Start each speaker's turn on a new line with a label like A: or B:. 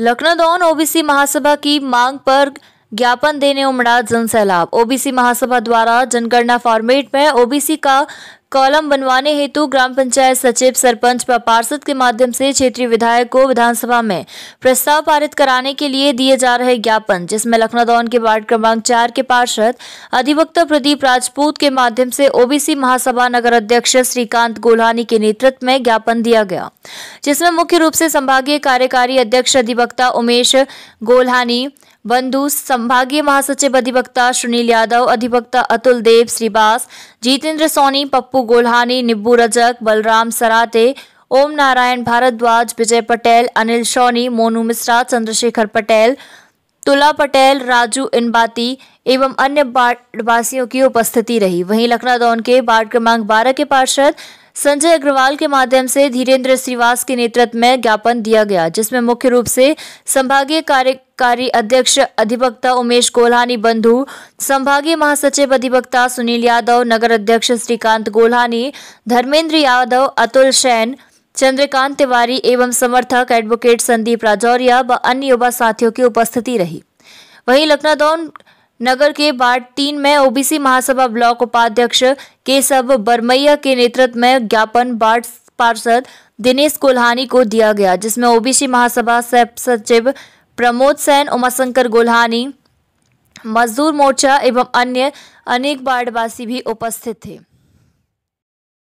A: लखनऊ दौन ओबीसी महासभा की मांग पर ज्ञापन देने उमड़ा जनसैलाब ओबीसी महासभा द्वारा जनगणना फॉर्मेट में ओबीसी का कॉलम बनवाने हेतु ग्राम पंचायत सचिव सरपंच व पार्षद के माध्यम से क्षेत्रीय विधायक को विधानसभा में प्रस्ताव पारित कराने के लिए दिए जा रहे ज्ञापन जिसमें दौन के वार्ड क्रमांक चार के पार्षद अधिवक्ता प्रदीप राजपूत के माध्यम से ओबीसी महासभा नगर अध्यक्ष श्रीकांत गोल्हानी के नेतृत्व में ज्ञापन दिया गया जिसमें मुख्य रूप से संभागीय कार्यकारी अध्यक्ष अधिवक्ता उमेश गोल्हानी बंधु संभागीय महासचिव अधिवक्ता सुनील यादव अधिवक्ता अतुल देव श्रीवास जितेंद्र सोनी पप्पू अंकु गोल्हानी निब्बू रजक बलराम सराते ओम नारायण भारद्वाज विजय पटेल अनिल शौनी मोनू मिश्रा चंद्रशेखर पटेल तुला पटेल राजू इनबाती एवं अन्य बाढ़वासियों की उपस्थिति रही वहीं लखनादौन के वार्ड क्रमांक बारह के पार्षद संजय अग्रवाल के माध्यम से धीरेन्द्र श्रीवास के नेतृत्व में ज्ञापन दिया गया जिसमें मुख्य रूप से संभागीय कार्य कार्यकारी अध्यक्ष अधिवक्ता उमेश गोलहानी बंधु संभागीय महासचिव अधिवक्ता सुनील यादव नगर अध्यक्ष श्रीकांत गोलहानी धर्मेंद्र यादव अतुल सैन चंद्रकांत तिवारी एवं समर्थक एडवोकेट संदीप राजौरिया व अन्य युवा साथियों की उपस्थिति रही वहीं लखनादौन नगर के वार्ड तीन में ओबीसी महासभा ब्लॉक उपाध्यक्ष केशव बरमैया के नेतृत्व में ज्ञापन वार्ड पार्षद दिनेश कोल्हानी को दिया गया जिसमें ओबीसी महासभा सचिव प्रमोद सैन उमाशंकर गोल्हानी मजदूर मोर्चा एवं अन्य अनेक वार्डवासी भी उपस्थित थे